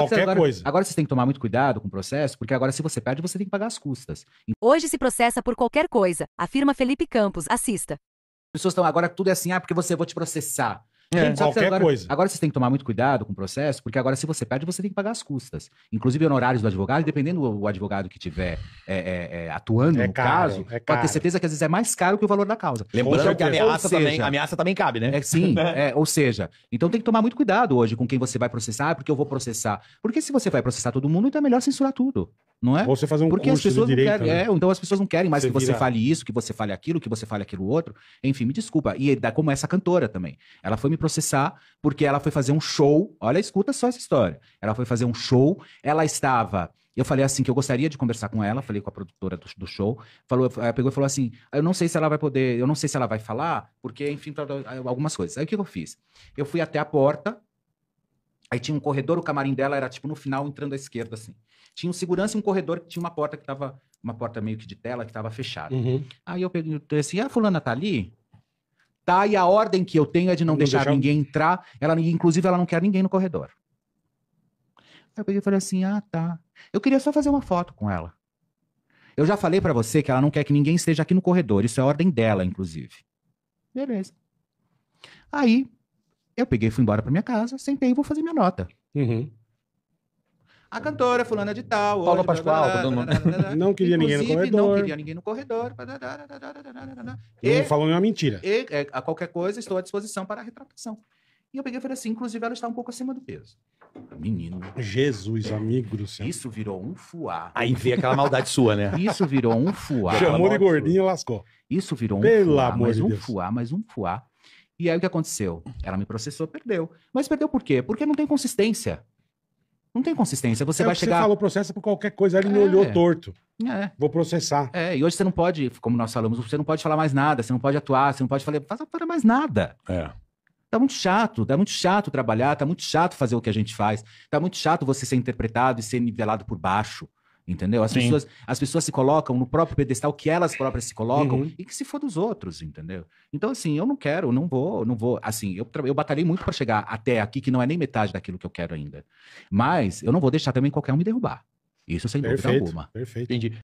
Qualquer agora, coisa. Agora você tem que tomar muito cuidado com o processo, porque agora se você perde, você tem que pagar as custas. Hoje se processa por qualquer coisa, afirma Felipe Campos. Assista. As pessoas estão agora, tudo é assim, ah, porque você vou te processar. É. Qualquer agora, coisa. Agora você tem que tomar muito cuidado com o processo, porque agora se você perde, você tem que pagar as custas. Inclusive honorários do advogado, dependendo do advogado que tiver é, é, é atuando é no caro, caso, é pode ter certeza que às vezes é mais caro que o valor da causa. Lembrando que a ameaça, seja, também, a ameaça também cabe, né? É, sim, ou seja, então tem que tomar muito cuidado hoje com quem você vai processar, porque eu vou processar. Porque se você vai processar todo mundo, então é melhor censurar tudo não é? Ou você fazer um Porque curso as pessoas de direito, querem, né? é, então as pessoas não querem mais você que você vira... fale isso, que você fale aquilo, que você fale aquilo outro. Enfim, me desculpa. E é da, como essa cantora também. Ela foi me processar porque ela foi fazer um show. Olha, escuta só essa história. Ela foi fazer um show, ela estava eu falei assim que eu gostaria de conversar com ela, falei com a produtora do, do show, falou, eh, pegou e falou assim, ah, eu não sei se ela vai poder, eu não sei se ela vai falar, porque enfim, algumas coisas. Aí o que eu fiz? Eu fui até a porta Aí tinha um corredor, o camarim dela era tipo no final entrando à esquerda, assim. Tinha um segurança e um corredor que tinha uma porta que tava. Uma porta meio que de tela que tava fechada. Uhum. Aí eu perguntei assim: ah, fulana tá ali? Tá, e a ordem que eu tenho é de não, não deixar, deixar, ninguém entrar. Ela, inclusive, ela não quer ninguém no corredor. Aí eu peguei e falei assim: ah, tá. Eu queria só fazer uma foto com ela. Eu já falei para você que ela não quer que ninguém esteja aqui no corredor. Isso é ordem dela, inclusive. Beleza. Aí eu peguei, fui embora pra minha casa, sentei e vou fazer minha nota. Uhum. A cantora fulana de tal. Paula Pascoal, blá, blá, blá, blá, Não queria ninguém no corredor. Não queria ninguém no corredor. E, não falou nenhuma mentira. E, é, a qualquer coisa, estou à disposição para a retratação. E eu peguei e falei assim, inclusive ela está um pouco acima do peso. Menino. Jesus, amigo do céu. Isso virou um fuá. Aí veio aquela maldade sua, né? Isso virou um fuá. Chamou de gordinho e lascou. Isso virou um Pelo fuá, amor de um Deus. fuá, mas um fuá. E aí o que aconteceu? Ela me processou, perdeu. Mas perdeu por quê? Porque não tem consistência. Não tem consistência. Você é vai chegar. Você falou processo por qualquer coisa, ele é. me olhou é. torto. É. Vou processar. É, e hoje você não pode, como nós falamos, você não pode falar mais nada, você não pode atuar, você não pode falar, mais nada. É. Tá muito chato, tá muito chato trabalhar, tá muito chato fazer o que a gente faz, tá muito chato você ser interpretado e ser nivelado por baixo. Entendeu? As pessoas, as pessoas se colocam no próprio pedestal que elas próprias se colocam uhum. e que se for dos outros, entendeu? Então, assim, eu não quero, não vou, não vou. Assim, eu, eu batalhei muito para chegar até aqui, que não é nem metade daquilo que eu quero ainda. Mas eu não vou deixar também qualquer um me derrubar. Isso sem dúvida perfeito, alguma. Perfeito. Entendi.